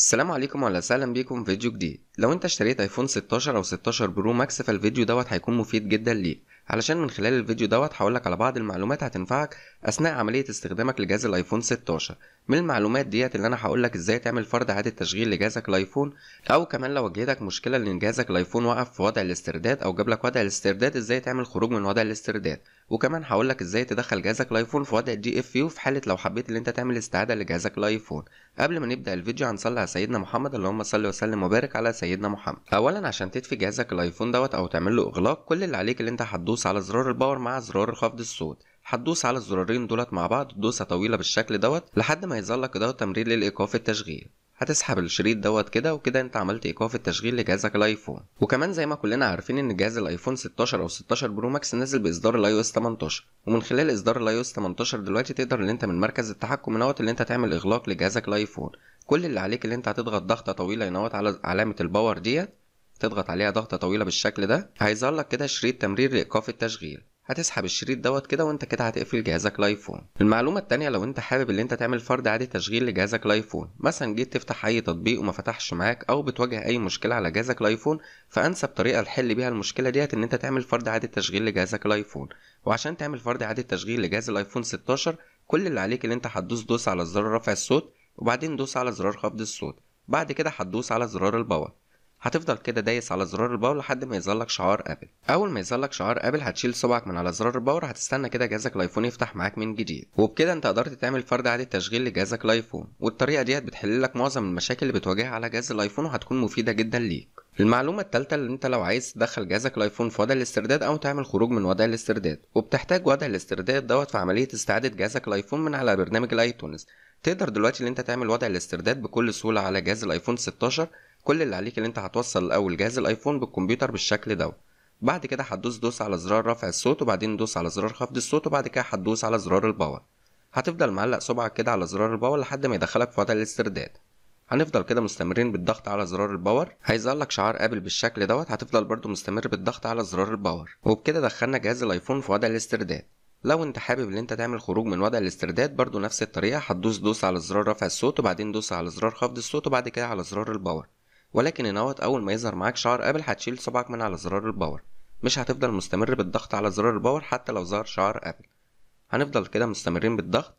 السلام عليكم وعلى سهلا بيكم في فيديو جديد لو انت اشتريت ايفون 16 او 16 برو ماكس فالفيديو دوت هيكون مفيد جدا ليك علشان من خلال الفيديو دوت هقولك على بعض المعلومات هتنفعك أثناء عملية استخدامك لجهاز الأيفون 16 من المعلومات ديت اللي أنا هقولك إزاي تعمل فرض إعادة تشغيل لجهازك الأيفون أو كمان لو واجهتك مشكلة إن جهازك الأيفون وقف في وضع الاسترداد أو جابلك وضع الاسترداد إزاي تعمل خروج من وضع الاسترداد وكمان هقولك إزاي تدخل جهازك الأيفون في وضع دي اف يو في حالة لو حبيت إن أنت تعمل استعادة لجهازك الأيفون قبل ما نبدأ الفيديو هنصلي على سيدنا محمد اللهم صل وسلم وبارك على سيدنا محمد أولا عشان تدفي جهازك الأيفون دوت أو تعمل له إغلاق كل اللي عليك اللي أنت هتدوس هتدوس على زرار الباور مع زرار خفض الصوت هتدوس على الزرارين دولت مع بعض دوسه طويله بالشكل دوت لحد ما يظهر لك دوت تمرير للايقاف التشغيل هتسحب الشريط دوت كده وكده انت عملت ايقاف التشغيل لجهازك الايفون وكمان زي ما كلنا عارفين ان جهاز الايفون 16 او 16 برو ماكس نازل باصدار الاي او اس 18 ومن خلال اصدار الاي او اس 18 دلوقتي تقدر ان انت من مركز التحكم ان اللي انت تعمل اغلاق لجهازك الايفون كل اللي عليك اللي انت هتضغط ضغطه طويله ينوت على علامه الباور ديت تضغط عليها ضغطه طويله بالشكل ده هيظهر لك كده شريط تمرير لايقاف التشغيل هتسحب الشريط دوت كده وانت كده هتقفل جهازك لايفون المعلومه الثانيه لو انت حابب ان انت تعمل فرض عادي تشغيل لجهازك لايفون مثلا جيت تفتح اي تطبيق وما فتحش معاك او بتواجه اي مشكله على جهازك لايفون فانسب طريقه لحل بيها المشكله ديت ان انت تعمل فرض عادي تشغيل لجهازك لايفون وعشان تعمل فرض عادي تشغيل لجهاز الايفون 16 كل اللي عليك ان انت هتدوس دوس على زرار رفع الصوت وبعدين دوس على زرار خفض الصوت بعد كده هتدوس على زرار الباور هتفضل كده دايس على زرار الباور لحد ما يظهر لك شعار ابل اول ما يظهر لك شعار ابل هتشيل صبعك من على زرار الباور هتستنى كده جهازك الايفون يفتح معاك من جديد وبكده انت قدرت تعمل فرد اعاده تشغيل لجهازك الايفون والطريقه ديت بتحل لك معظم المشاكل اللي بتواجهها على جهاز الايفون وهتكون مفيده جدا ليك المعلومة الثالثة اللي انت لو عايز تدخل جهازك الايفون في وضع الاسترداد او تعمل خروج من وضع الاسترداد وبتحتاج وضع الاسترداد دوت في عملية استعادة جهازك الايفون من على برنامج الايتونز تقدر دلوقتي ان انت تعمل وضع الاسترداد بكل سهولة على جهاز الايفون 16 كل اللي عليك ان انت هتوصل الاول جهاز الايفون بالكمبيوتر بالشكل ده بعد كده هتدوس دوس على زرار رفع الصوت وبعدين دوس على زرار خفض الصوت وبعد كده هتدوس على زرار الباور هتفضل معلق صبعك كده على زرار الباور لحد ما يدخلك في وضع الاسترداد هنفضل كده مستمرين بالضغط على زرار الباور هيظهر لك شعار ابل بالشكل دوت هتفضل برده مستمر بالضغط على زرار الباور وبكده دخلنا جهاز الايفون في وضع الاسترداد لو انت حابب ان انت تعمل خروج من وضع الاسترداد برده نفس الطريقه هتدوس دوس على زرار رفع الصوت وبعدين دوس على زرار خفض الصوت وبعد كده على زرار الباور ولكن هنا اول ما يظهر معاك شعر قابل هتشيل صبعك من على زرار الباور مش هتفضل مستمر بالضغط على زرار الباور حتى لو ظهر شعر قابل هنفضل كده مستمرين بالضغط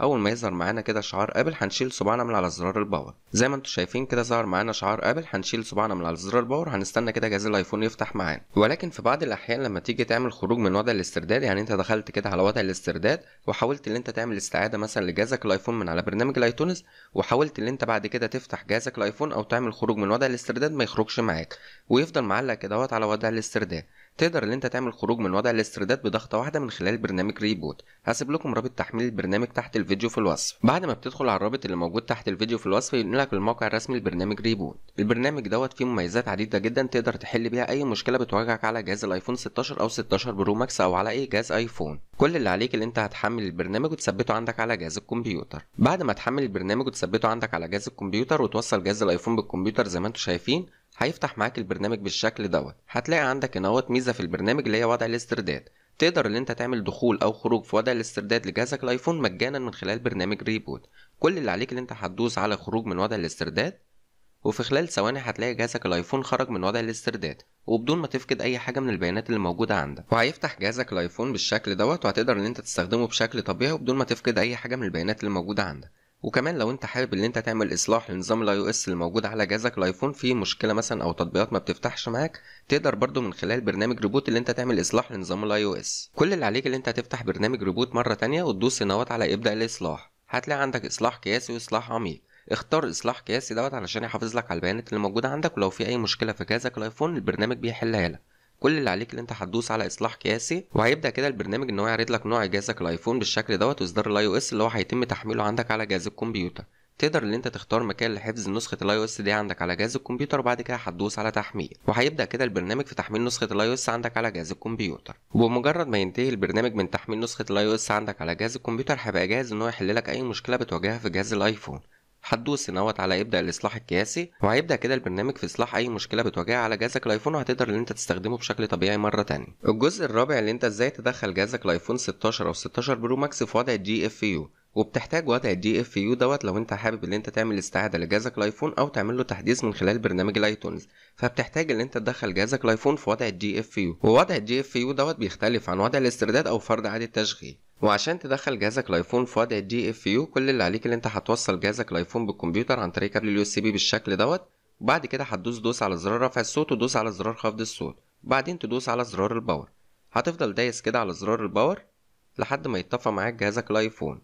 اول ما يظهر معانا كده شعار ابل هنشيل صباعنا من على زرار الباور زي ما انتم شايفين كده ظهر معانا شعار ابل هنشيل صباعنا من على زرار الباور هنستنى كده جهاز الايفون يفتح معانا ولكن في بعض الاحيان لما تيجي تعمل خروج من وضع الاسترداد يعني انت دخلت كده على وضع الاسترداد وحاولت ان انت تعمل استعاده مثلا لجهازك الايفون من على برنامج الايتونز وحاولت ان انت بعد كده تفتح جهازك الايفون او تعمل خروج من وضع الاسترداد ما يخرجش معاك ويفضل معلق كده على وضع الاسترداد تقدر ان انت تعمل خروج من وضع الاسترداد بضغطه واحده من خلال برنامج ريبوت هسيب لكم رابط تحميل البرنامج تحت الفيديو في الوصف بعد ما بتدخل على الرابط اللي موجود تحت الفيديو في الوصف ينقلك الموقع الرسمي لبرنامج ريبوت البرنامج دوت فيه مميزات عديده جدا تقدر تحل بيها اي مشكله بتواجهك على جهاز الايفون 16 او 16 برو ماكس او على اي جهاز ايفون كل اللي عليك ان انت هتحمل البرنامج وتثبته عندك على جهاز الكمبيوتر بعد ما تحمل البرنامج وتثبته عندك على جهاز الكمبيوتر وتوصل جهاز الايفون بالكمبيوتر زي ما انتم شايفين هيفتح معاك البرنامج بالشكل دوت هتلاقي عندك هنا ميزه في البرنامج اللي هي وضع الاسترداد تقدر ان انت تعمل دخول او خروج في وضع الاسترداد لجهازك الايفون مجانا من خلال برنامج ريبوت كل اللي عليك ان انت هتدوس على خروج من وضع الاسترداد وفي خلال ثواني هتلاقي جهازك الايفون خرج من وضع الاسترداد وبدون ما تفقد اي حاجه من البيانات اللي موجوده عندك وهيفتح جهازك الايفون بالشكل دوت وهتقدر ان انت تستخدمه بشكل طبيعي وبدون ما تفقد اي حاجه من البيانات اللي موجوده عندك وكمان لو انت حابب ان انت تعمل اصلاح لنظام الاي او اس الموجود على جهازك الايفون في مشكله مثلا او تطبيقات ما بتفتحش معاك تقدر برضو من خلال برنامج ريبوت اللي انت تعمل اصلاح لنظام الاي او اس كل اللي عليك ان انت تفتح برنامج ريبوت مره تانية وتدوس هنا على ابدا الاصلاح هتلاقي عندك اصلاح قياسي واصلاح عميق اختار اصلاح قياسي دوت علشان يحافظ لك على البيانات اللي موجوده عندك ولو في اي مشكله في جهازك الايفون البرنامج بيحلها لك كل اللي عليك ان انت هتدوس على اصلاح قياسي وهيبدا كده البرنامج ان هو يعرض لك نوع جهازك الايفون بالشكل دوت واصدار الاي او اس اللي هو هيتم تحميله عندك على جهاز الكمبيوتر تقدر ان انت تختار مكان لحفظ نسخه الاي او اس دي عندك على جهاز الكمبيوتر وبعد كده هتدوس على تحميل وهيبدا كده البرنامج في تحميل نسخه الاي او اس عندك على جهاز الكمبيوتر وبمجرد ما ينتهي البرنامج من تحميل نسخه الاي او اس عندك على جهاز الكمبيوتر هيبقى جاهز ان هو يحل لك اي مشكله بتواجهها في جهاز الايفون هتدوس هنا على ابدا الاصلاح القياسي وهيبدا كده البرنامج في اصلاح اي مشكله بتواجهها على جهازك الايفون وهتقدر ان انت تستخدمه بشكل طبيعي مره تانية الجزء الرابع اللي انت ازاي تدخل جهازك الايفون 16 او 16 برو ماكس في وضع الجي اف يو وبتحتاج وضع الدي اف يو دوت لو انت حابب ان انت تعمل استعاده لجهازك الايفون او تعمل له تحديث من خلال برنامج الايتونز فبتحتاج ان انت تدخل جهازك الايفون في وضع الدي اف يو ووضع الدي اف يو دوت بيختلف عن وضع الاسترداد او فرض عادة تشغيل وعشان تدخل جهازك الايفون في وضع الدي اف يو كل اللي عليك ان انت هتوصل جهازك الايفون بالكمبيوتر عن طريق كابل اليو اس بي بالشكل دوت وبعد كده هتدوس دوس على زرار رفع الصوت وتدوس على زرار خفض الصوت وبعدين تدوس على زرار الباور هتفضل دايس كده على زرار الباور لحد ما يتطفى معاك جهازك الايفون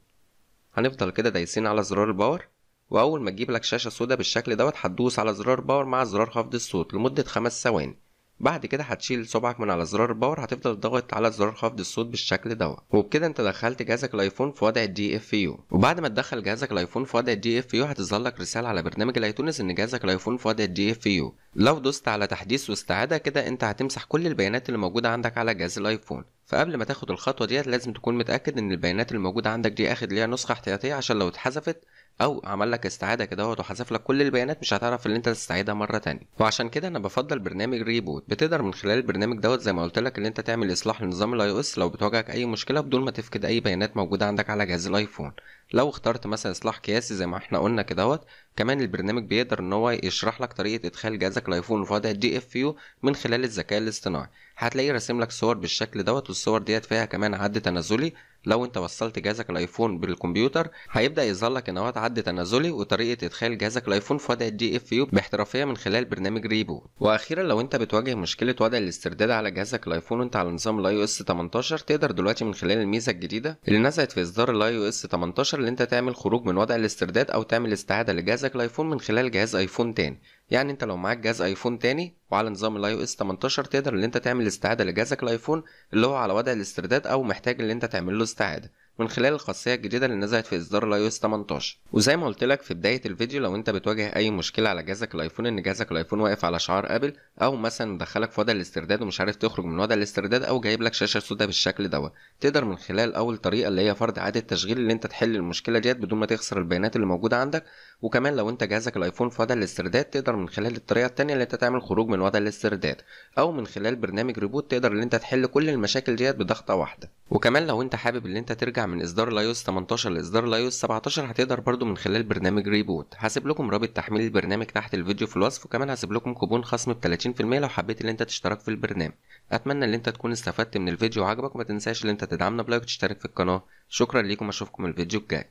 هنفضل كده دايسين على زرار الباور واول ما تجيب لك شاشه سودا بالشكل دوت هتدوس على زرار باور مع زرار خفض الصوت لمده خمس ثواني بعد كده هتشيل صبعك من على زرار الباور هتفضل ضاغط على زرار خفض الصوت بالشكل ده وبكده انت دخلت جهازك الايفون في وضع الدي اف يو وبعد ما تدخل جهازك الايفون في وضع الدي اف يو هتظهر لك رساله على برنامج الايتونز ان جهازك الايفون في وضع الدي اف يو لو دوست على تحديث واستعاده كده انت هتمسح كل البيانات اللي موجوده عندك على جهاز الايفون فقبل ما تاخد الخطوه ديت لازم تكون متاكد ان البيانات اللي موجوده عندك دي اخد ليها نسخه احتياطيه عشان لو اتحذفت او عمل لك استعاده كده وحذف لك كل البيانات مش هتعرف ان انت تستعيدها مره تانية وعشان كده انا بفضل برنامج ريبوت بتقدر من خلال البرنامج دوت زي ما قلت لك ان انت تعمل اصلاح لنظام الاي او اس لو بتواجهك اي مشكله بدون ما تفقد اي بيانات موجوده عندك على جهاز الايفون لو اخترت مثلا اصلاح قياسي زي ما احنا قلنا كدهوت كمان البرنامج بيقدر ان هو يشرح لك طريقه ادخال جهازك الايفون في وضع دي اف يو من خلال الذكاء الاصطناعي هتلاقيه راسم لك صور بالشكل دوت والصور ديت فيها كمان عد تنازلي لو انت وصلت جهازك الايفون بالكمبيوتر هيبدا يظهر لك ان هو تعدي تنازلي وطريقه ادخال جهازك الايفون في وضع الدي اف يو باحترافيه من خلال برنامج ريبو واخيرا لو انت بتواجه مشكله وضع الاسترداد على جهازك الايفون وانت على نظام الاي او اس 18 تقدر دلوقتي من خلال الميزه الجديده اللي نزلت في اصدار الاي او اس 18 اللي انت تعمل خروج من وضع الاسترداد او تعمل استعاده لجهازك الايفون من خلال جهاز ايفون تاني يعني انت لو معاك جهاز ايفون تاني وعلى نظام الاي او اس 18 تقدر ان انت تعمل استعاده لجهازك الايفون اللي هو على وضع الاسترداد او محتاج ان انت تعمل له استعاده من خلال الخاصية الجديدة اللي نزلت في إصدار الايوس 18 وزي ما قلت لك في بداية الفيديو لو أنت بتواجه أي مشكلة على جهازك الأيفون إن جهازك الأيفون واقف على شعار أبل أو مثلا مدخلك في وضع الاسترداد ومش عارف تخرج من وضع الاسترداد أو جايب لك شاشة سوداء بالشكل دوت تقدر من خلال أول طريقة اللي هي فرض إعادة تشغيل اللي أنت تحل المشكلة ديت بدون ما تخسر البيانات اللي موجودة عندك وكمان لو أنت جهازك الأيفون في وضع الاسترداد تقدر من خلال الطريقة التانية اللي أنت تعمل خروج من وضع الاسترداد أو من خلال برنامج ريبوت تقدر اللي أنت تحل كل المشاكل ديت بضغطة واحدة وكمان لو أنت حابب اللي أنت ترجع من اصدار لايوس 18 لاصدار لايوس 17 هتقدر برضو من خلال برنامج ريبوت هسيب لكم رابط تحميل البرنامج تحت الفيديو في الوصف وكمان هسيب لكم كوبون خصم ب 30% لو حبيت ان انت تشترك في البرنامج اتمنى ان انت تكون استفدت من الفيديو وعجبك وما تنساش ان انت تدعمنا بلايك وتشترك في القناه شكرا ليكم اشوفكم الفيديو الجاي